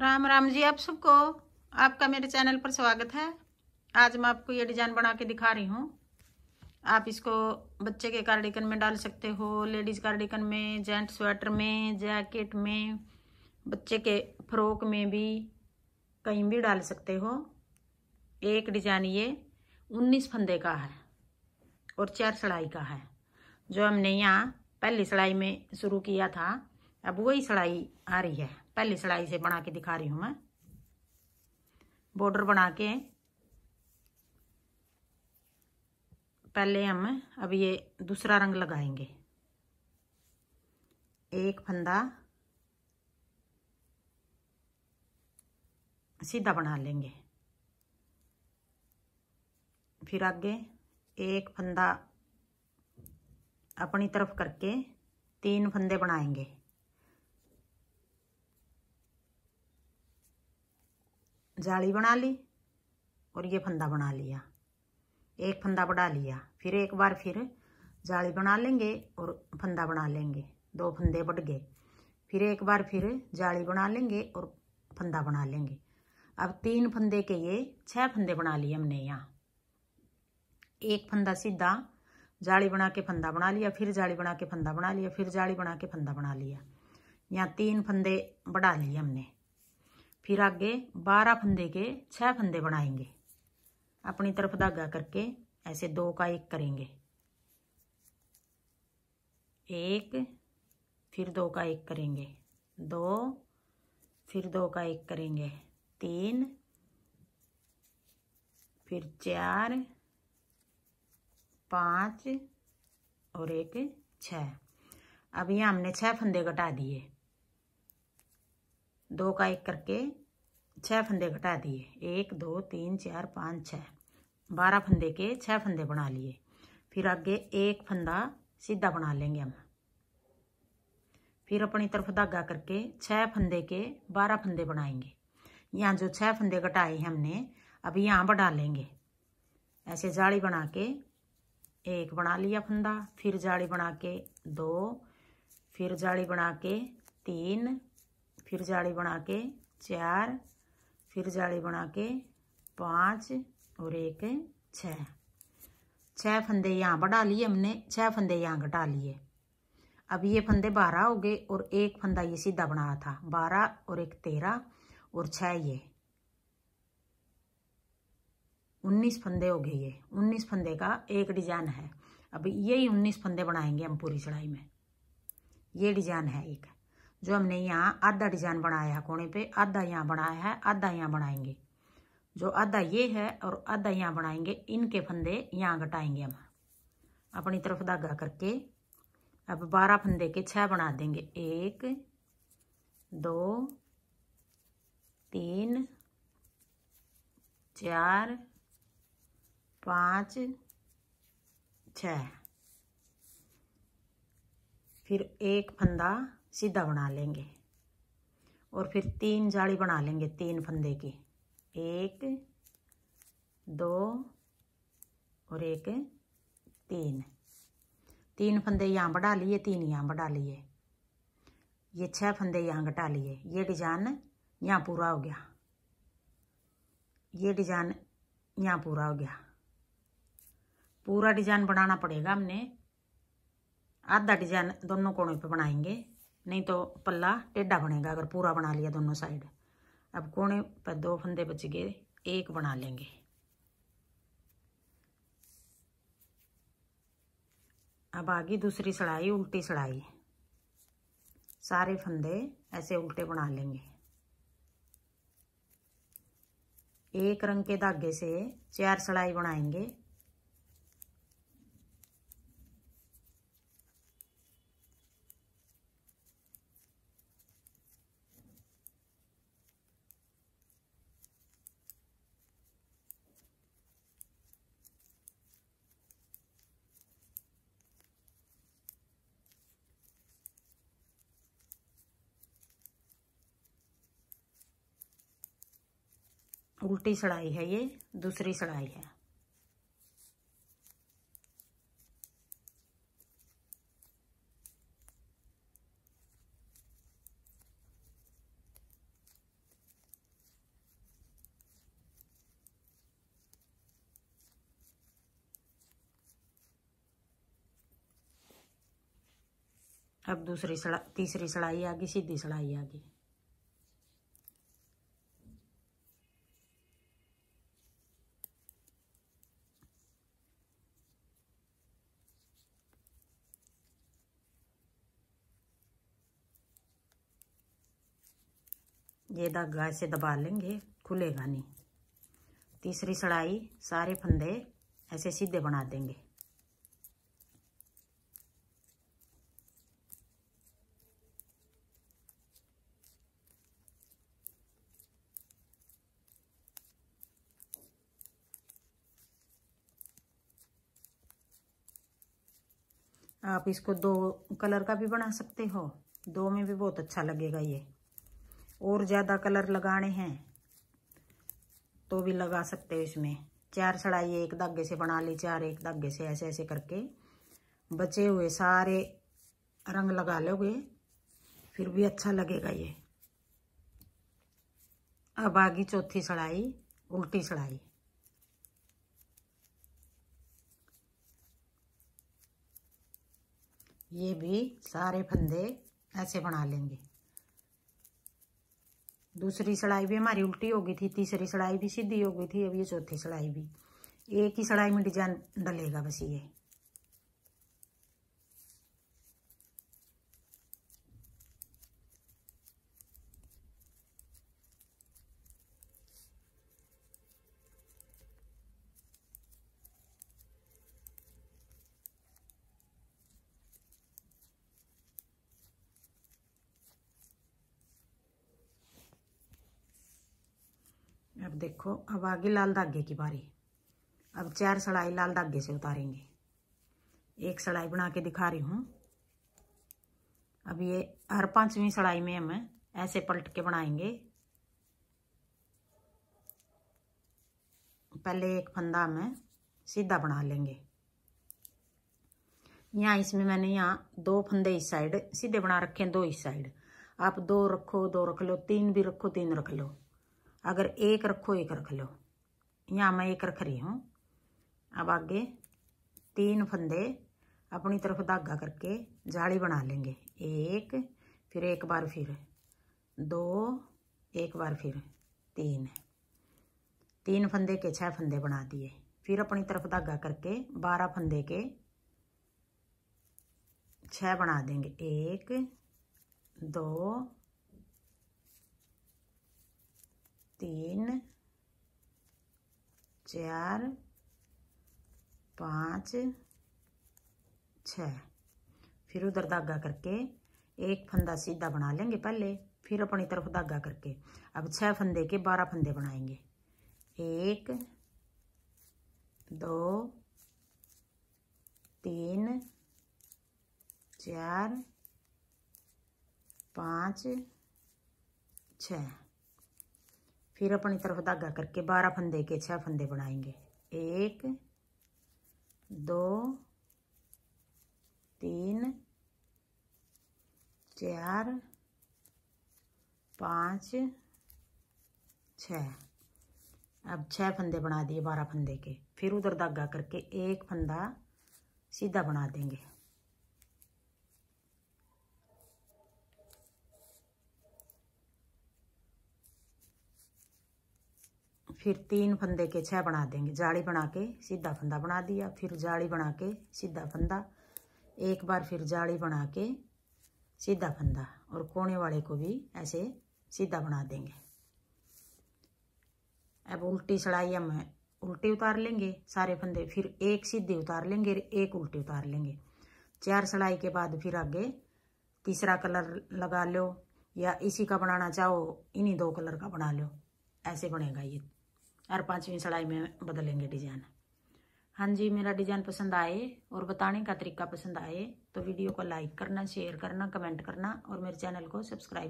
राम राम जी आप सबको आपका मेरे चैनल पर स्वागत है आज मैं आपको ये डिज़ाइन बना के दिखा रही हूँ आप इसको बच्चे के कार्डिकन में डाल सकते हो लेडीज़ कार्डिकन में जेंट स्वेटर में जैकेट में बच्चे के फ्रॉक में भी कहीं भी डाल सकते हो एक डिज़ाइन ये उन्नीस फंदे का है और चार सड़ाई का है जो हमने यहाँ पहली सड़ाई में शुरू किया था अब वही सड़ाई आ रही है पहली सिलाई से बना के दिखा रही हूँ मैं बॉर्डर बना के पहले हम अब ये दूसरा रंग लगाएंगे एक फंदा सीधा बना लेंगे फिर आगे एक फंदा अपनी तरफ करके तीन फंदे बनाएंगे जाली बना ली और ये फंदा बना लिया एक फंदा बढ़ा लिया फिर एक बार फिर जाली बना लेंगे और फंदा बना लेंगे दो फंदे बढ़ गए फिर एक बार फिर जाली बना लेंगे और फंदा बना लेंगे अब तीन फंदे के ये छह फंदे बना लिए हमने यहाँ एक फंदा सीधा जाली बना के फंदा बना लिया फिर जाली बना के फंदा बना लिया फिर जाली बना के फंदा बना लिया यहाँ तीन फंदे बढ़ा लिए हमने फिर आगे बारह फंदे के छह फंदे बनाएंगे अपनी तरफ धागा करके ऐसे दो का एक करेंगे एक फिर दो का एक करेंगे दो फिर दो का एक करेंगे तीन फिर चार पाँच और एक छः अब यहाँ हमने छः फंदे घटा दिए दो का एक करके छः फंदे घटा दिए एक दो तीन चार पाँच छः बारह फंदे के छः फंदे बना लिए फिर आगे एक फंदा सीधा बना लेंगे हम फिर अपनी तरफ धागा करके छः फंदे के बारह फंदे बनाएंगे यहाँ जो छः फंदे घटाए हमने अब यहाँ बढ़ा लेंगे ऐसे जाली बना के एक बना लिया फंदा फिर जाली बना के दो फिर जाली बना के तीन फिर जाली बना के चार फिर जाली बना के पाँच और एक छः छः फंदे यहाँ बढ़ा लिए हमने छः फंदे यहाँ घटा लिए अब ये फंदे बारह हो गए और एक फंदा ये सीधा बनाया था बारह और एक तेरह और छः ये उन्नीस फंदे हो गए ये उन्नीस फंदे का एक डिजाइन है अब यही उन्नीस फंदे बनाएंगे हम पूरी चढ़ाई में ये डिजाइन है एक जो हमने यहाँ आधा डिजाइन बनाया है कोने पे आधा यहाँ बनाया है आधा यहाँ बनाएंगे जो आधा ये है और आधा यहाँ बनाएंगे इनके फंदे यहाँ घटाएंगे हम अपनी तरफ धागा करके अब बारह फंदे के छः बना देंगे एक दो तीन चार पाँच छ फिर एक फंदा सीधा बना लेंगे और फिर तीन जाली बना लेंगे तीन फंदे की एक दो और एक तीन तीन फंदे यहाँ बढ़ा लिए तीन यहाँ बढ़ा लिए ये छह फंदे यहाँ घटा लिए ये डिजाइन यहाँ पूरा हो गया ये डिजाइन यहाँ पूरा हो गया पूरा डिजाइन बनाना पड़ेगा हमने आधा डिजाइन दोनों कोने पे बनाएंगे नहीं तो पल्ला टेढ़ा बनेगा अगर पूरा बना लिया दोनों साइड अब कोने पर दो फंदे बच गए एक बना लेंगे अब आ गई दूसरी सड़ाई उल्टी सड़ाई सारे फंदे ऐसे उल्टे बना लेंगे एक रंग के धागे से चार सड़ाई बनाएंगे उल्टी सड़ाई है ये दूसरी सड़ाई है अब दूसरी सड़ा तीसरी सड़ाई आ गई सीधी सड़ाई आ गई ये धागा ऐसे दबा लेंगे खुलेगा नहीं तीसरी सड़ाई सारे फंदे ऐसे सीधे बना देंगे आप इसको दो कलर का भी बना सकते हो दो में भी बहुत अच्छा लगेगा ये और ज़्यादा कलर लगाने हैं तो भी लगा सकते हो इसमें चार सड़ाई एक धागे से बना ली चार एक धागे से ऐसे ऐसे करके बचे हुए सारे रंग लगा लोगे फिर भी अच्छा लगेगा ये अब आ गई चौथी सड़ाई उल्टी सड़ाई ये भी सारे फंदे ऐसे बना लेंगे दूसरी सड़ाई भी हमारी उल्टी हो गई थी तीसरी सड़ाई भी सीधी हो गई थी अब ये चौथी सड़ाई भी एक ही सड़ाई में डिजाइन डलेगा बस ये अब देखो अब आगे लाल धागे की बारी अब चार सड़ाई लाल धागे से उतारेंगे एक सड़ाई बना के दिखा रही हूँ अब ये हर पांचवी सड़ाई में हम ऐसे पलट के बनाएंगे पहले एक फंदा में सीधा बना लेंगे यहाँ इसमें मैंने यहाँ दो फंदे इस साइड सीधे बना रखे हैं दो इस साइड आप दो रखो दो रख लो तीन भी रखो तीन रख लो अगर एक रखो एक रख लो यहाँ मैं एक रख रही हूँ अब आगे तीन फंदे अपनी तरफ धागा करके जाली बना लेंगे एक फिर एक बार फिर दो एक बार फिर तीन तीन फंदे के छह फंदे बना दिए फिर अपनी तरफ धागा करके बारह फंदे के छह बना देंगे एक दो तीन चार पाँच छ फिर उधर धागा करके एक फंदा सीधा बना लेंगे पहले फिर अपनी तरफ धागा करके अब छह फंदे के बारह फंदे बनाएंगे एक दो तीन चार पाँच छः फिर अपनी तरफ धागा करके बारह फंदे के छह फंदे बनाएंगे एक दो तीन चार पाँच छ अब छह फंदे बना दिए बारह फंदे के फिर उधर धागा करके एक फंदा सीधा बना देंगे फिर तीन फंदे के छह बना देंगे जाली बना के सीधा फंदा बना दिया फिर जाली बना के सीधा फंदा एक बार फिर जाली बना के सीधा फंदा और कोने वाले को भी ऐसे सीधा बना देंगे अब उल्टी सड़ाई हम उल्टी उतार लेंगे सारे फंदे फिर एक सीधे उतार लेंगे एक उल्टी उतार लेंगे चार सड़ाई के बाद फिर आगे तीसरा कलर लगा लो या इसी का बनाना चाहो इन्हीं दो कलर का बना लो ऐसे बनेगा ये और पांचवी सड़ाई में बदलेंगे डिजाइन हाँ जी मेरा डिजाइन पसंद आए और बताने का तरीका पसंद आए तो वीडियो को लाइक करना शेयर करना कमेंट करना और मेरे चैनल को सब्सक्राइब